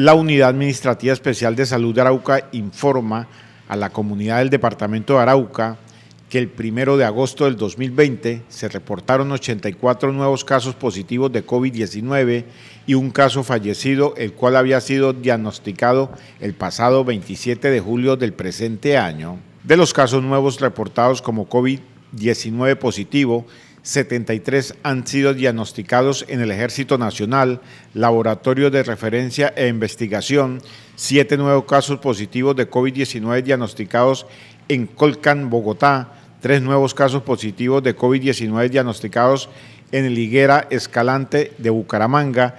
La Unidad Administrativa Especial de Salud de Arauca informa a la comunidad del departamento de Arauca que el primero de agosto del 2020 se reportaron 84 nuevos casos positivos de COVID-19 y un caso fallecido, el cual había sido diagnosticado el pasado 27 de julio del presente año. De los casos nuevos reportados como COVID-19 positivo, 73 han sido diagnosticados en el Ejército Nacional, Laboratorio de Referencia e Investigación, siete nuevos casos positivos de COVID-19 diagnosticados en Colcan Bogotá, tres nuevos casos positivos de COVID-19 diagnosticados en el Higuera Escalante de Bucaramanga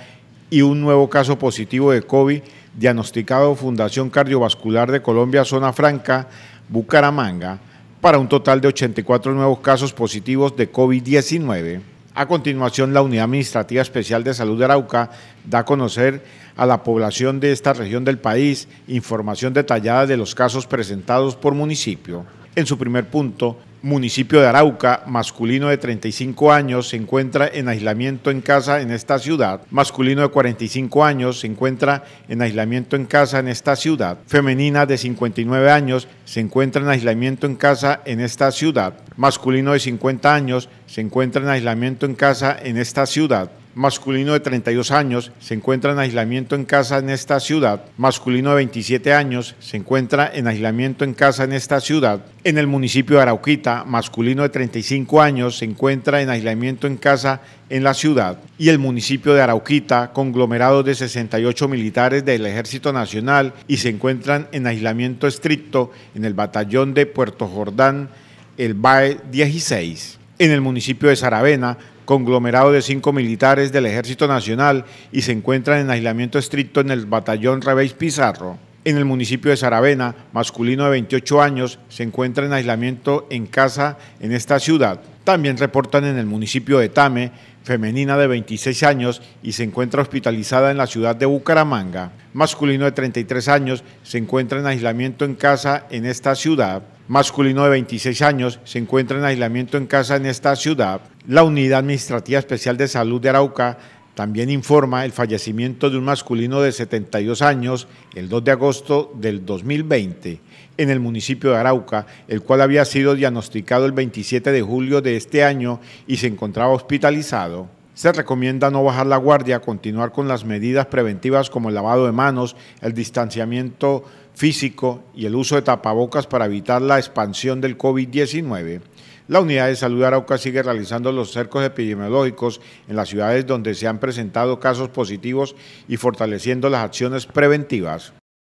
y un nuevo caso positivo de COVID diagnosticado Fundación Cardiovascular de Colombia, Zona Franca, Bucaramanga para un total de 84 nuevos casos positivos de COVID-19. A continuación, la Unidad Administrativa Especial de Salud de Arauca da a conocer a la población de esta región del país información detallada de los casos presentados por municipio. En su primer punto, municipio de Arauca, masculino de 35 años, se encuentra en aislamiento en casa en esta ciudad, masculino de 45 años, se encuentra en aislamiento en casa en esta ciudad, femenina de 59 años, se encuentra en aislamiento en casa en esta ciudad, masculino de 50 años, se encuentra en aislamiento en casa en esta ciudad, masculino de 32 años, se encuentra en aislamiento en casa en esta ciudad, masculino de 27 años, se encuentra en aislamiento en casa en esta ciudad, en el municipio de Arauquita, masculino de 35 años, se encuentra en aislamiento en casa en la ciudad, y el municipio de Arauquita, conglomerado de 68 militares del Ejército Nacional, y se encuentran en aislamiento estricto en el batallón de Puerto Jordán, el BAE 16. En el municipio de Saravena, conglomerado de cinco militares del Ejército Nacional y se encuentran en aislamiento estricto en el batallón Rebeis Pizarro. En el municipio de Saravena, masculino de 28 años, se encuentra en aislamiento en casa en esta ciudad. También reportan en el municipio de Tame, femenina de 26 años y se encuentra hospitalizada en la ciudad de Bucaramanga. Masculino de 33 años se encuentra en aislamiento en casa en esta ciudad. Masculino de 26 años se encuentra en aislamiento en casa en esta ciudad. La Unidad Administrativa Especial de Salud de Arauca también informa el fallecimiento de un masculino de 72 años el 2 de agosto del 2020 en el municipio de Arauca, el cual había sido diagnosticado el 27 de julio de este año y se encontraba hospitalizado. Se recomienda no bajar la guardia, continuar con las medidas preventivas como el lavado de manos, el distanciamiento físico y el uso de tapabocas para evitar la expansión del COVID-19. La Unidad de Salud de Arauca sigue realizando los cercos epidemiológicos en las ciudades donde se han presentado casos positivos y fortaleciendo las acciones preventivas.